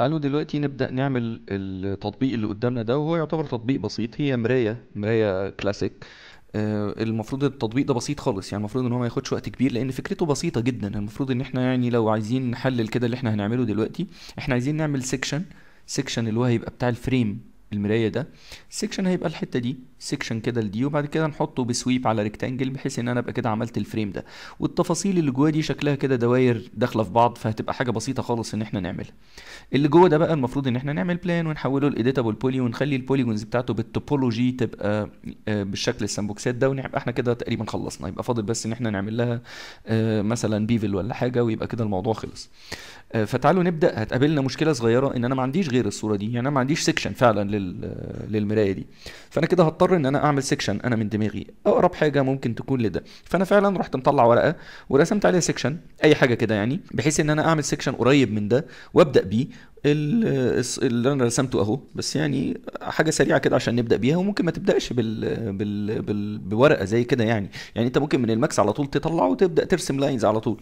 تعالوا دلوقتي نبدأ نعمل التطبيق اللي قدامنا ده وهو يعتبر تطبيق بسيط هي مراية مراية كلاسيك آه، المفروض التطبيق ده بسيط خالص يعني المفروض ان هو ما ياخدش وقت كبير لان فكرته بسيطه جدا المفروض ان احنا يعني لو عايزين نحلل كده اللي احنا هنعمله دلوقتي احنا عايزين نعمل سيكشن سيكشن اللي هو هيبقى بتاع الفريم المرايه ده سيكشن هيبقى الحته دي سيكشن كده لدي وبعد كده نحطه بسويب على ريكتانجل بحيث ان انا ابقى كده عملت الفريم ده والتفاصيل اللي جوه دي شكلها كده دواير داخله في بعض فهتبقى حاجه بسيطه خالص ان احنا نعملها اللي جوه ده بقى المفروض ان احنا نعمل بلان ونحوله لاديتابل بولي ونخلي البوليجونز بتاعته بالتوبولوجي تبقى آه، بالشكل السامبوكسات ده ونبقى احنا كده تقريبا خلصنا يبقى فاضل بس ان احنا نعمل لها آه، مثلا بيفل ولا حاجه ويبقى كده الموضوع خلص آه، فتعالوا نبدا هتقابلنا مشكله صغيره ان انا ما عنديش غير الصوره دي يعني انا ما عنديش سيكشن فعلا للمرايه دي فانا كده هضطر ان انا اعمل سيكشن انا من دماغي اقرب حاجه ممكن تكون لده فانا فعلا رحت مطلع ورقه ورسمت عليها سيكشن اي حاجه كده يعني بحيث ان انا اعمل سيكشن قريب من ده وابدا بيه اللي انا رسمته اهو بس يعني حاجه سريعه كده عشان نبدا بيها وممكن ما تبداش بال... بال... بال... بورقه زي كده يعني يعني انت ممكن من الماكس على طول تطلعه وتبدا ترسم لاينز على طول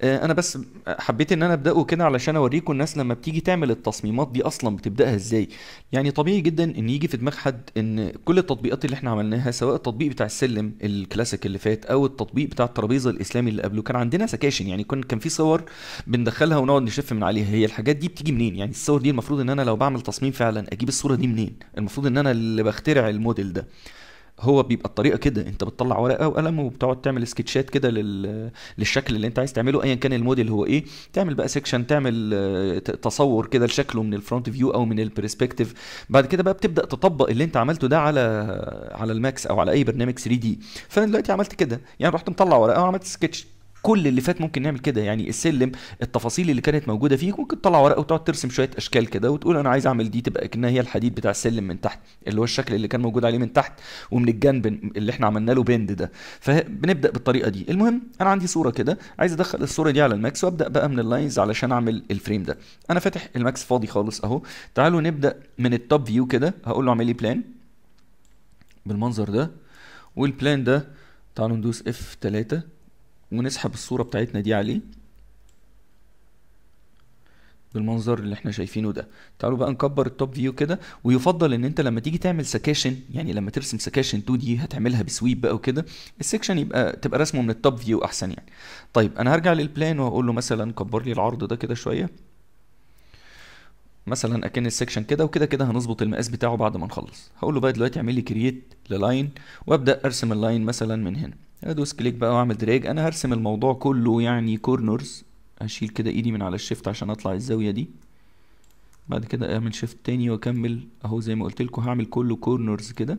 آه، انا بس حبيت ان انا ابداه كده علشان اوريكم الناس لما بتيجي تعمل التصميمات دي اصلا بتبداها ازاي يعني طبيعي جدا ان يجي في دماغ حد ان كل التطبيقات اللي احنا عملناها سواء التطبيق بتاع السلم الكلاسيك اللي فات او التطبيق بتاع الترابيزه الاسلامي اللي قبله كان عندنا سكاشن يعني كان كان في صور بندخلها ونقعد نشف من عليها هي الحاجات دي بتيجي منين منين يعني الصور دي المفروض ان انا لو بعمل تصميم فعلا اجيب الصوره دي منين المفروض ان انا اللي بخترع الموديل ده هو بيبقى الطريقه كده انت بتطلع ورقه وقلم وبتقعد تعمل سكتشات كده لل... للشكل اللي انت عايز تعمله ايا كان الموديل هو ايه تعمل بقى سيكشن تعمل آه، تصور كده لشكله من الفرونت فيو او من البرسبكتيف بعد كده بقى بتبدا تطبق اللي انت عملته ده على على الماكس او على اي برنامج 3 دي فانا دلوقتي عملت كده يعني رحت مطلع ورقه وعملت سكتش كل اللي فات ممكن نعمل كده يعني السلم التفاصيل اللي كانت موجوده فيه ممكن تطلع ورقه وتقعد ترسم شويه اشكال كده وتقول انا عايز اعمل دي تبقى كانها هي الحديد بتاع السلم من تحت اللي هو الشكل اللي كان موجود عليه من تحت ومن الجنب اللي احنا عملنا له بند ده فبنبدا بالطريقه دي المهم انا عندي صوره كده عايز ادخل الصوره دي على الماكس وابدا بقى من اللاينز علشان اعمل الفريم ده انا فاتح الماكس فاضي خالص اهو تعالوا نبدا من التوب فيو كده هقول له اعمل لي بلان بالمنظر ده والبلان ده تعالوا ندوس اف 3 ونسحب الصورة بتاعتنا دي عليه بالمنظر اللي احنا شايفينه ده تعالوا بقى نكبر التوب فيو كده ويفضل ان انت لما تيجي تعمل سكاشن يعني لما ترسم سكاشن 2 دي هتعملها بسويب بقى وكده السكشن يبقى تبقى رسمه من التوب فيو احسن يعني طيب انا هرجع للبلان وهقول له مثلا كبر لي العرض ده كده شويه مثلا اكن السكشن كده وكده كده هنظبط المقاس بتاعه بعد ما نخلص هقول له بقى دلوقتي اعمل لي كرييت للاين وابدا ارسم اللاين مثلا من هنا ادوس كليك بقى واعمل دراج انا هرسم الموضوع كله يعني كورنرز هشيل كده ايدي من على الشيفت عشان اطلع الزاويه دي بعد كده اعمل شيفت تاني واكمل اهو زي ما قلت لكم هعمل كله كورنرز كده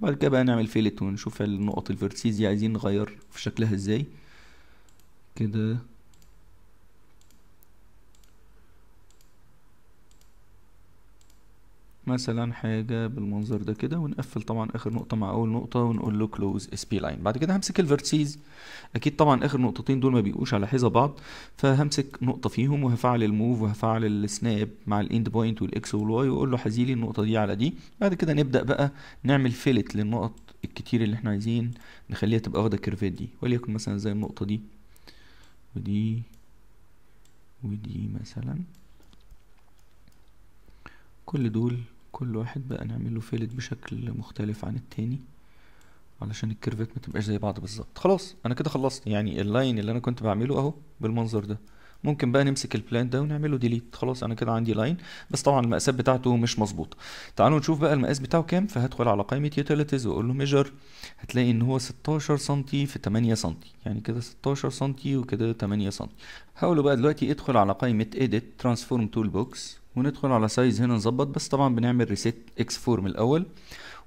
وبعد كده بقى نعمل فيلت ونشوف النقط الفيرتيز دي عايزين نغير في شكلها ازاي كده مثلا حاجة بالمنظر ده كده ونقفل طبعا اخر نقطة مع اول نقطة ونقول له كلوز اس بي لاين بعد كده همسك الفيرتسيز اكيد طبعا اخر نقطتين دول ما بيبقوش على حيزة بعض فهمسك نقطة فيهم وهفعل الموف وهفعل السناب مع الاند بوينت والاكس والواي واقول له حزيلي النقطة دي على دي بعد كده نبدأ بقى نعمل فيلت للنقط الكتير اللي احنا عايزين نخليها تبقى واخدة الكيرفات دي وليكن مثلا زي النقطة دي ودي ودي مثلا كل دول كل واحد بقى نعمله فيلت بشكل مختلف عن التاني علشان الكيرفات ما تبقاش زي بعض بالظبط خلاص انا كده خلصت يعني اللاين اللي انا كنت بعمله اهو بالمنظر ده ممكن بقى نمسك البلان ده ونعمله ديليت خلاص انا كده عندي لاين بس طبعا المقاسات بتاعته مش مظبوطه تعالوا نشوف بقى المقاس بتاعه كام فهدخل على قائمه يوتيليتيز واقول له ميجر هتلاقي ان هو 16 سم في 8 سم يعني كده 16 سم وكده 8 سم هقول له بقى دلوقتي ادخل على قائمه اديت ترانسفورم تول بوكس وندخل على سايز هنا نظبط بس طبعا بنعمل ريسيت اكس فورم الاول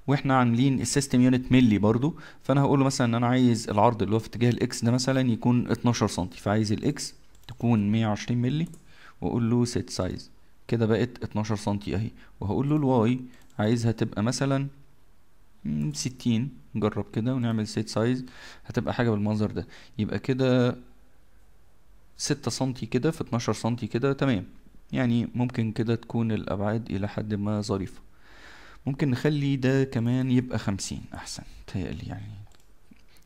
واحنا عاملين السيستم يونت ملي برضو فانا هقول له مثلا ان انا عايز العرض اللي هو في اتجاه الاكس ده مثلا يكون 12 سم فعايز الاكس تكون 120 مللي واقول له set size كده بقت 12 سنتي اهي وهقول له الواي عايزها تبقى مثلا 60 نجرب كده ونعمل set size هتبقى حاجة بالمنظر ده يبقى كده 6 سنتي كده في 12 سنتي كده تمام يعني ممكن كده تكون الأبعاد إلى حد ما ظريفة ممكن نخلي ده كمان يبقى 50 أحسن تهيألي يعني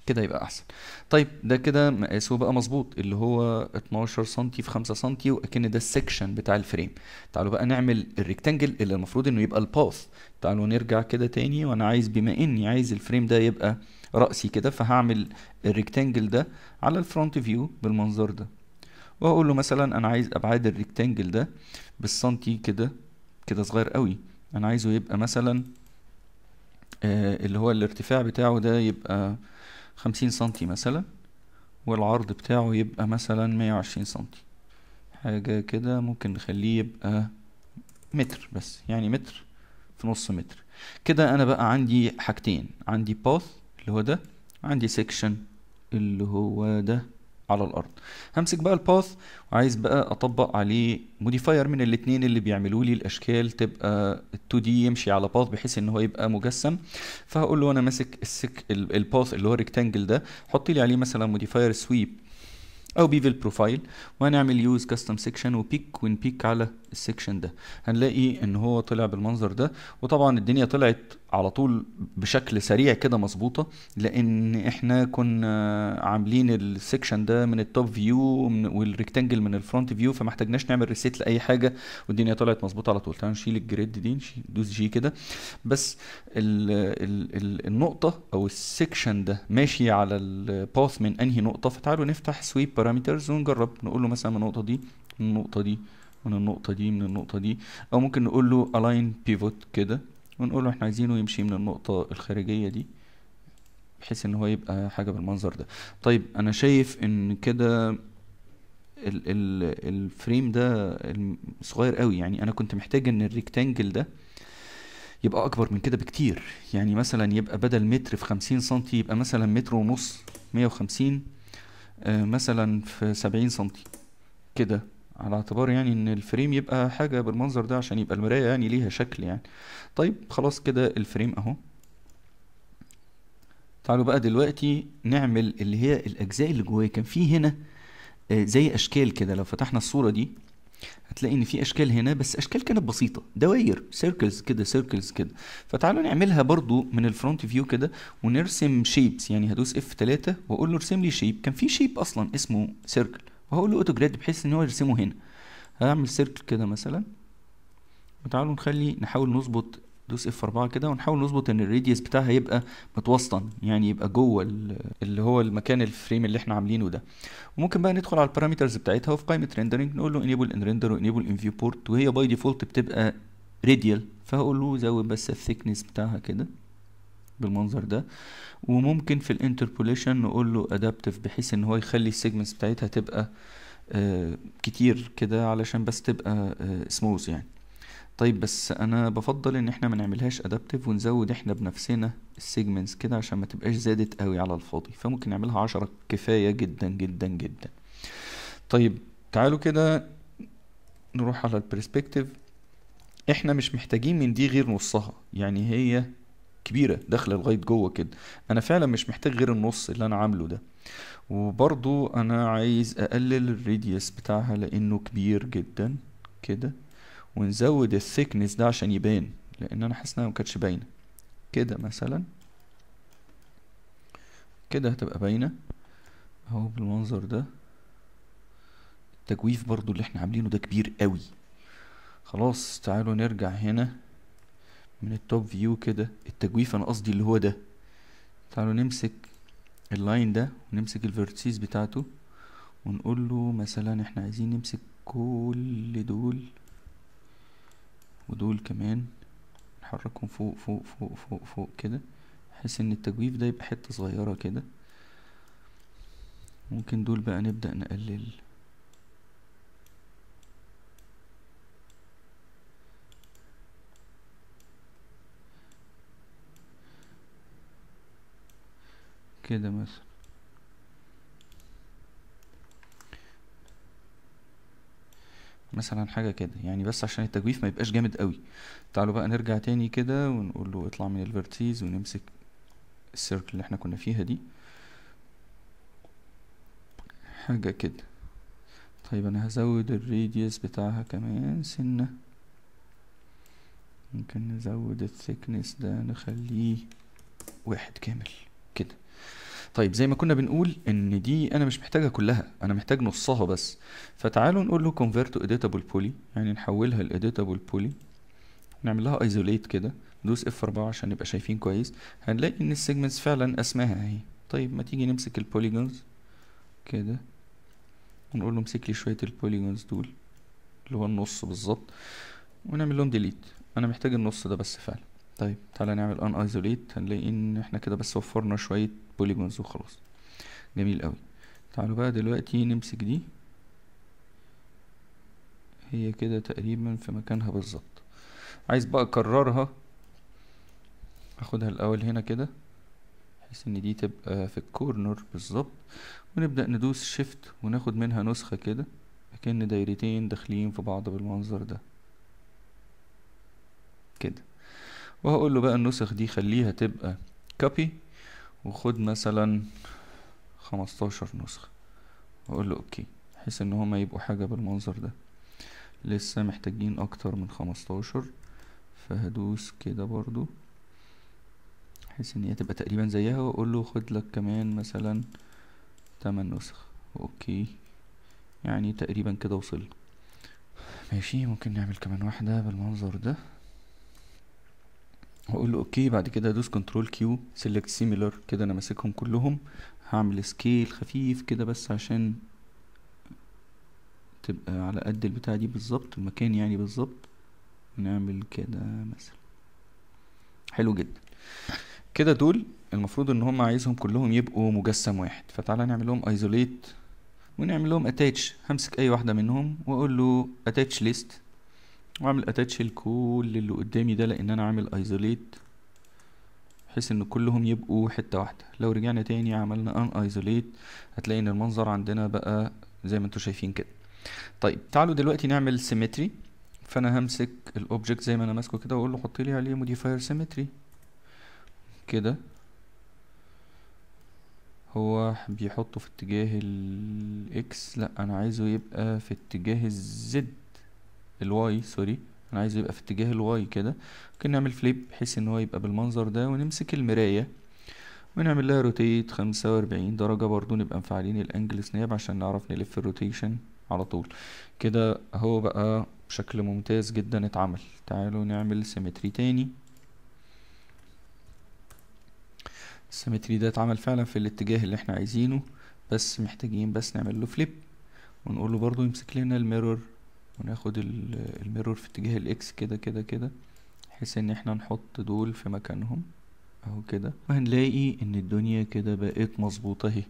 كده يبقى احسن طيب ده كده مقاسه بقى مظبوط اللي هو 12 سم في 5 سم واكن ده السكشن بتاع الفريم تعالوا بقى نعمل الريكتانجل اللي المفروض انه يبقى الباث تعالوا نرجع كده تاني وانا عايز بما اني عايز الفريم ده يبقى راسي كده فهعمل الريكتانجل ده على الفرونت فيو بالمنظر ده واقول له مثلا انا عايز ابعاد الريكتانجل ده بالسنتي كده كده صغير قوي انا عايزه يبقى مثلا آه اللي هو الارتفاع بتاعه ده يبقى خمسين سنتي مثلا والعرض بتاعه يبقى مثلا مية وعشرين سنتي حاجة كده ممكن نخليه يبقى متر بس يعني متر في نص متر كده انا بقى عندي حاجتين عندي باث اللي هو ده عندي سيكشن اللي هو ده على الارض همسك بقى الباث وعايز بقى اطبق عليه موديفاير من الاثنين اللي بيعملوا لي الاشكال تبقى ال2 دي يمشي على باث بحيث ان هو يبقى مجسم فهقول له انا ماسك السك الباث اللي هو الريكتانجل ده حط لي عليه مثلا موديفاير سويب او بيفل بروفايل وهنعمل يوز كاستم سيكشن وبيك ونبيك على السكشن ده هنلاقي ان هو طلع بالمنظر ده وطبعا الدنيا طلعت على طول بشكل سريع كده مظبوطه لان احنا كنا عاملين السكشن ده من التوب فيو والريكتانجل من الفرونت فيو فما احتجناش نعمل ريسيت لاي حاجه والدنيا طلعت مظبوطه على طول تعالوا نشيل الجريد دي ندوس جي كده بس الـ الـ الـ النقطه او السكشن ده ماشي على الباث من انهي نقطه فتعالوا نفتح سويب بارامترز ونجرب نقول له مثلا من النقطه دي النقطه دي من النقطة دي من النقطة دي أو ممكن نقول له align pivot كده ونقول له احنا عايزينه يمشي من النقطة الخارجية دي بحيث ان هو يبقى حاجة بالمنظر ده طيب انا شايف ان كده ال ال الفريم ده صغير قوي يعني انا كنت محتاج ان الريكتانجل ده يبقى اكبر من كده بكتير يعني مثلا يبقى بدل متر في خمسين سنتي يبقى مثلا متر ونص مية وخمسين آه، مثلا في سبعين سنتي كده على اعتبار يعني ان الفريم يبقى حاجه بالمنظر ده عشان يبقى المرايه يعني ليها شكل يعني طيب خلاص كده الفريم اهو تعالوا بقى دلوقتي نعمل اللي هي الاجزاء اللي جوايا كان في هنا آه، زي اشكال كده لو فتحنا الصوره دي هتلاقي ان في اشكال هنا بس اشكال كانت بسيطه دواير سيركلز كده سيركلز كده فتعالوا نعملها برضو من الفرونت فيو كده ونرسم شيبس يعني هدوس اف 3 واقول له ارسم لي شيب كان في شيب اصلا اسمه سيركل وهقول له اوتو جريد بحيث ان هو يرسمه هنا هعمل سيركل كده مثلا وتعالوا نخلي نحاول نظبط دوس اف 4 كده ونحاول نظبط ان الراديوس بتاعها يبقى متوسطا يعني يبقى جوه اللي هو المكان الفريم اللي احنا عاملينه ده وممكن بقى ندخل على البارامترز بتاعتها وفي قائمه ريندرنج نقول له انيبل ان ريندر وانيبل ان فيو بورت وهي باي ديفولت بتبقى راديال فهقول له زود بس الثيكنس بتاعها كده بالمنظر ده وممكن في الانتربوليشن نقول له ادابتيف بحيث ان هو يخلي السيجمنتس بتاعتها تبقى آه، كتير كده علشان بس تبقى سموز آه، يعني طيب بس انا بفضل ان احنا ما نعملهاش ادابتيف ونزود احنا بنفسنا السيجمنتس كده عشان ما تبقاش زادت قوي على الفاضي فممكن نعملها عشرة كفايه جدا جدا جدا طيب تعالوا كده نروح على البرسبكتيف احنا مش محتاجين من دي غير نصها يعني هي كبيره داخله لغايه جوه كده انا فعلا مش محتاج غير النص اللي انا عامله ده وبرضو انا عايز اقلل الريديوس بتاعها لانه كبير جدا كده ونزود الثيكنس ده عشان يبان لان انا حاسس انها مكانتش باينه كده مثلا كده هتبقى باينه اهو بالمنظر ده التجويف برضو اللي احنا عاملينه ده كبير قوي خلاص تعالوا نرجع هنا من التوب فيو كده التجويف انا قصدي اللي هو ده تعالوا نمسك اللاين ده ونمسك الفيرتسيز بتاعته ونقول له مثلا احنا عايزين نمسك كل دول ودول كمان نحركهم فوق فوق فوق فوق فوق كده بحيث ان التجويف ده يبقى حتة صغيرة كده ممكن دول بقى نبدأ نقلل كده مثلا مثلا حاجه كده يعني بس عشان التجويف ما يبقاش جامد قوي تعالوا بقى نرجع تاني كده ونقول له اطلع من الفيرتيز ونمسك السيركل اللي احنا كنا فيها دي حاجه كده طيب انا هزود الراديوس بتاعها كمان سنه ممكن نزود الثيكنس ده نخليه واحد كامل كده طيب زي ما كنا بنقول ان دي انا مش محتاجها كلها انا محتاج نصها بس فتعالوا نقول له convert to editable poly يعني نحولها ل editable poly نعمل لها isolate كده ندوس F4 عشان نبقى شايفين كويس هنلاقي ان السيجمنتس فعلا اسماها اهي طيب ما تيجي نمسك البوليجونز كده ونقول له امسك لي شويه البوليجونز دول اللي هو النص بالظبط ونعمل لهم ديليت انا محتاج النص ده بس فعلا طيب تعالى نعمل ان ايزوليت هنلاقي ان احنا كده بس وفرنا شوية بوليجونز وخلاص جميل قوي تعالوا بقى دلوقتي نمسك دي هي كده تقريبا في مكانها بالظبط عايز بقى اكررها اخدها الاول هنا كده بحيث ان دي تبقى في الكورنر بالظبط ونبدأ ندوس شيفت وناخد منها نسخة كده اكن دايرتين داخلين في بعض بالمنظر ده كده وهقول له بقى النسخ دي خليها تبقى كوبي وخد مثلا خمستاشر نسخة واقول له اوكي بحيث ان هما يبقوا حاجة بالمنظر ده لسه محتاجين اكتر من خمستاشر فهدوس كده برضو بحيث ان هي تبقى تقريبا زيها واقول له خد لك كمان مثلا تمن نسخ اوكي يعني تقريبا كده وصلنا ماشي ممكن نعمل كمان واحدة بالمنظر ده واقول له اوكي بعد كده ادوس كنترول كيو سيلكت سيميلر كده انا ماسكهم كلهم هعمل سكيل خفيف كده بس عشان تبقى على قد البتاعة دي بالظبط المكان يعني بالظبط نعمل كده مثلا حلو جدا كده دول المفروض ان هم عايزهم كلهم يبقوا مجسم واحد فتعالى نعمل لهم ايزوليت ونعمل لهم اتاتش همسك اي واحده منهم واقول له اتاتش ليست واعمل اتاتش لكل اللي قدامي ده لان انا عامل ايزوليت بحيث ان كلهم يبقوا حته واحده لو رجعنا تاني عملنا ان ايزوليت هتلاقي ان المنظر عندنا بقى زي ما انتم شايفين كده طيب تعالوا دلوقتي نعمل سيمتري فانا همسك الاوبجكت زي ما انا ماسكه كده واقول له حط لي عليه موديفاير سيمتري كده هو بيحطه في اتجاه الاكس لا انا عايزه يبقى في اتجاه الزد الواي سوري انا عايزه يبقى في اتجاه الواي كده ممكن نعمل فليب بحيث ان هو يبقى بالمنظر ده ونمسك المرايه ونعمل لها روتيت خمسة وأربعين درجة برضو نبقى مفعلين الانجل سناب عشان نعرف نلف الروتيشن على طول كده هو بقى بشكل ممتاز جدا اتعمل تعالوا نعمل سيمتري تاني السيمتري ده اتعمل فعلا في الاتجاه اللي احنا عايزينه بس محتاجين بس نعمل له فليب ونقول له برضو يمسك لنا الميرور وناخد الميرور في اتجاه الاكس كده كده كده بحيث ان احنا نحط دول في مكانهم اهو كده وهنلاقي ان الدنيا كده بقت مظبوطه اهي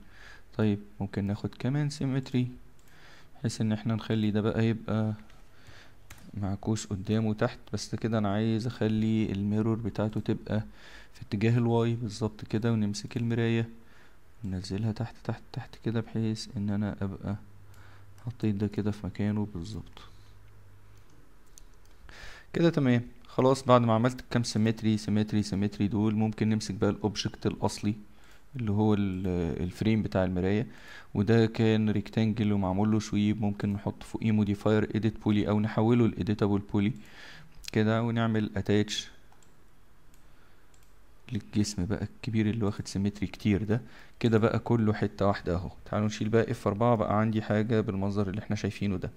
طيب ممكن ناخد كمان سيمتري بحيث ان احنا نخلي ده بقى يبقى معكوس قدام وتحت بس كده انا عايز اخلي الميرور بتاعته تبقى في اتجاه الواي بالظبط كده ونمسك المرايه وننزلها تحت تحت تحت كده بحيث ان انا ابقى حطيت ده كده في مكانه بالظبط كده تمام خلاص بعد ما عملت الكام سيمتري سيمتري سيمتري دول ممكن نمسك بقى الاوبجكت الاصلي اللي هو الفريم بتاع المراية وده كان ريكتانجل ومعمول له شويب ممكن نحط فوقيه موديفاير اديت بولي او نحوله لاديتابل بولي كده ونعمل اتاتش للجسم بقى الكبير اللي واخد سيمتري كتير ده كده بقى كله حتة واحدة اهو تعالوا نشيل بقى اف اربعة بقى عندي حاجة بالمنظر اللي احنا شايفينه ده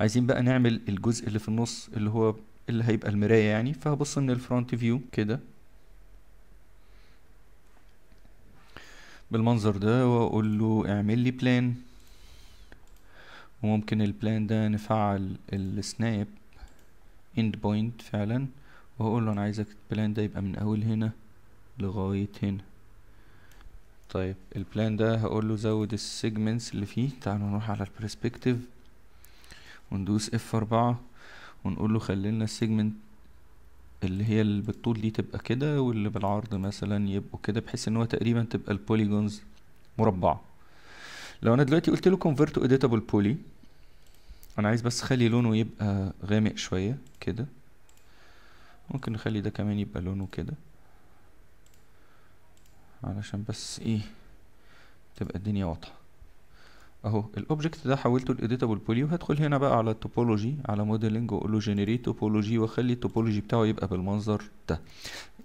عايزين بقى نعمل الجزء اللي في النص اللي هو اللي هيبقى المراية يعني فهبص من الفرونت فيو كده بالمنظر ده واقول له اعمل لي بلان وممكن البلان ده نفعل السناب اند بوينت فعلا واقول له انا عايزك البلان ده يبقى من اول هنا لغاية هنا طيب البلان ده هقول له زود السيجمنتس اللي فيه تعالوا نروح على البرسبكتيف وندوس اف اربعة ونقول له لنا السيجمنت اللي هي اللي بالطول دي تبقى كده واللي بالعرض مثلا يبقوا كده بحيث ان هو تقريبا تبقى البوليجونز مربعه لو انا دلوقتي قلت له convert to editable poly انا عايز بس اخلي لونه يبقى غامق شويه كده ممكن نخلي ده كمان يبقى لونه كده علشان بس ايه تبقى الدنيا واضحه اهو الاوبجكت ده حولته لاديتابل بولي وهدخل هنا بقى على التوبولوجي على موديلنج واقول له جنريت توبولوجي واخلي التوبولوجي بتاعه يبقى بالمنظر حته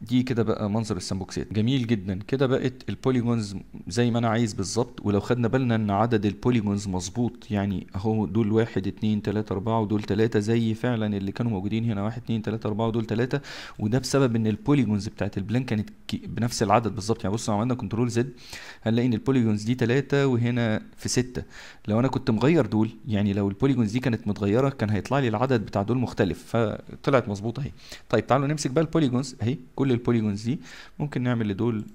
دي كده بقى منظر السامبوكسات جميل جدا كده بقت البوليجونز زي ما انا عايز بالظبط ولو خدنا بالنا ان عدد البوليجونز مظبوط يعني اهو دول واحد اتنين تلاتة اربعة ودول تلاتة زي فعلا اللي كانوا موجودين هنا واحد اتنين تلاتة اربعة ودول تلاتة وده بسبب ان البوليجونز بتاعت البلان كانت بنفس العدد بالظبط يعني بص لو عملنا كنترول زد هنلاقي ان البوليجونز دي تلاتة وهنا في ستة لو انا كنت مغير دول يعني لو البوليجونز دي كانت متغيرة كان هيطلع لي العدد بتاع دول مختلف فطلعت مظبوطة اهي طيب تعالوا نمسك بقى البوليجونز البوليجونز اهي كل البوليجونز دي ممكن نعمل لدول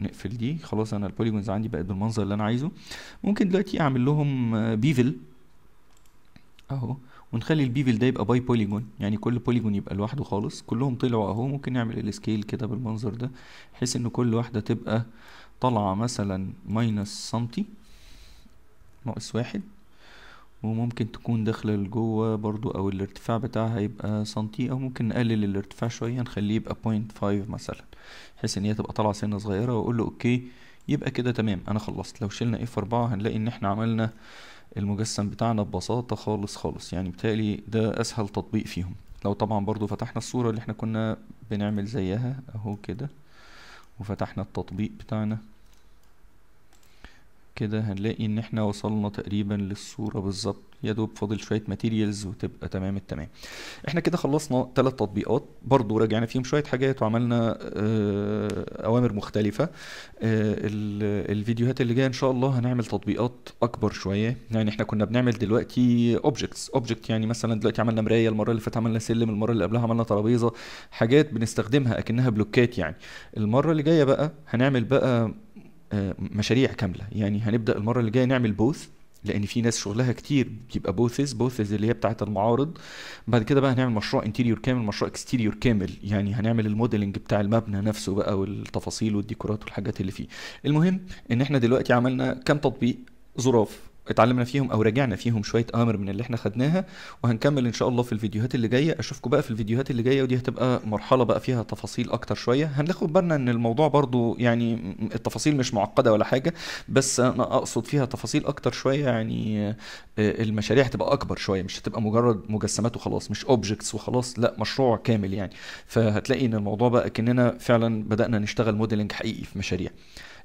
نقفل دي خلاص انا البوليجونز عندي بقت بالمنظر اللي انا عايزه ممكن دلوقتي اعمل لهم بيفل آه، اهو ونخلي البيفل ده يبقى باي بوليجون يعني كل بوليجون يبقى لوحده خالص كلهم طلعوا اهو ممكن نعمل السكيل كده بالمنظر ده بحيث ان كل واحده تبقى طالعه مثلا ماينس سنتي ناقص واحد وممكن تكون داخلة لجوه برضو او الارتفاع بتاعها يبقى سنتي او ممكن نقلل الارتفاع شوية نخليه يبقى بوينت فايف مثلا بحيث ان هي تبقى طالعة سنة صغيرة واقول له اوكي يبقى كده تمام انا خلصت لو شلنا اف اربعة هنلاقي ان احنا عملنا المجسم بتاعنا ببساطة خالص خالص يعني بالتالي ده اسهل تطبيق فيهم لو طبعا برضو فتحنا الصورة اللي احنا كنا بنعمل زيها اهو كده وفتحنا التطبيق بتاعنا كده هنلاقي ان احنا وصلنا تقريبا للصورة بالظبط يا دوب فاضل شوية ماتيريالز وتبقى تمام التمام احنا كده خلصنا ثلاث تطبيقات برضو راجعنا فيهم شوية حاجات وعملنا آه، اوامر مختلفة آه، الفيديوهات اللي جاية ان شاء الله هنعمل تطبيقات اكبر شوية يعني احنا كنا بنعمل دلوقتي اوبجكتس اوبجكت يعني مثلا دلوقتي عملنا مراية المرة اللي فاتت عملنا سلم المرة اللي قبلها عملنا ترابيزة حاجات بنستخدمها اكنها بلوكات يعني المرة اللي جاية بقى هنعمل بقى آه، مشاريع كامله يعني هنبدا المره اللي جايه نعمل بوث لان في ناس شغلها كتير بيبقى بوثز بوثز اللي هي بتاعه المعارض بعد كده بقى هنعمل مشروع انتيريور كامل مشروع اكستيريور كامل يعني هنعمل الموديلنج بتاع المبنى نفسه بقى والتفاصيل والديكورات والحاجات اللي فيه المهم ان احنا دلوقتي عملنا كام تطبيق ظراف اتعلمنا فيهم او راجعنا فيهم شويه امر من اللي احنا خدناها وهنكمل ان شاء الله في الفيديوهات اللي جايه اشوفكم بقى في الفيديوهات اللي جايه ودي هتبقى مرحله بقى فيها تفاصيل اكتر شويه هناخد بالنا ان الموضوع برضو يعني التفاصيل مش معقده ولا حاجه بس انا اقصد فيها تفاصيل اكتر شويه يعني المشاريع هتبقى اكبر شويه مش هتبقى مجرد مجسمات وخلاص مش اوبجكتس وخلاص لا مشروع كامل يعني فهتلاقي ان الموضوع بقى كاننا فعلا بدانا نشتغل موديلنج حقيقي في مشاريع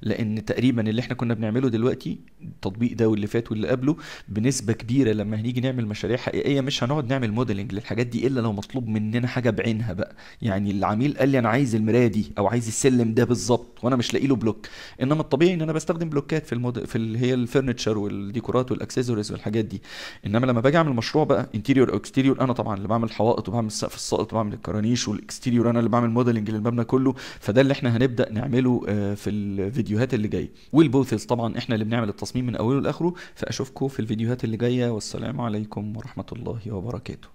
لان تقريبا اللي احنا كنا بنعمله دلوقتي التطبيق ده واللي فات واللي قبله بنسبه كبيره لما هنيجي نعمل مشاريع حقيقيه مش هنقعد نعمل موديلنج للحاجات دي الا لو مطلوب مننا حاجه بعينها بقى يعني العميل قال لي انا عايز المرايه دي او عايز السلم ده بالظبط وانا مش لاقي له بلوك انما الطبيعي ان انا بستخدم بلوكات في المود... في اللي هي الفرنتشر والديكورات والاكسسوارز والحاجات دي انما لما باجي اعمل مشروع بقى انتيريور او اكستيريور انا طبعا اللي بعمل حوائط وبعمل السقف الساقط وبعمل الكرانيش والاكستيريور انا اللي بعمل موديلنج للمبنى كله فده اللي احنا هنبدا نعمله آه، في الفيديو الفيديوهات اللي جايه والبوثز طبعا احنا اللي بنعمل التصميم من اوله لاخره فاشوفكم في الفيديوهات اللي جايه والسلام عليكم ورحمه الله وبركاته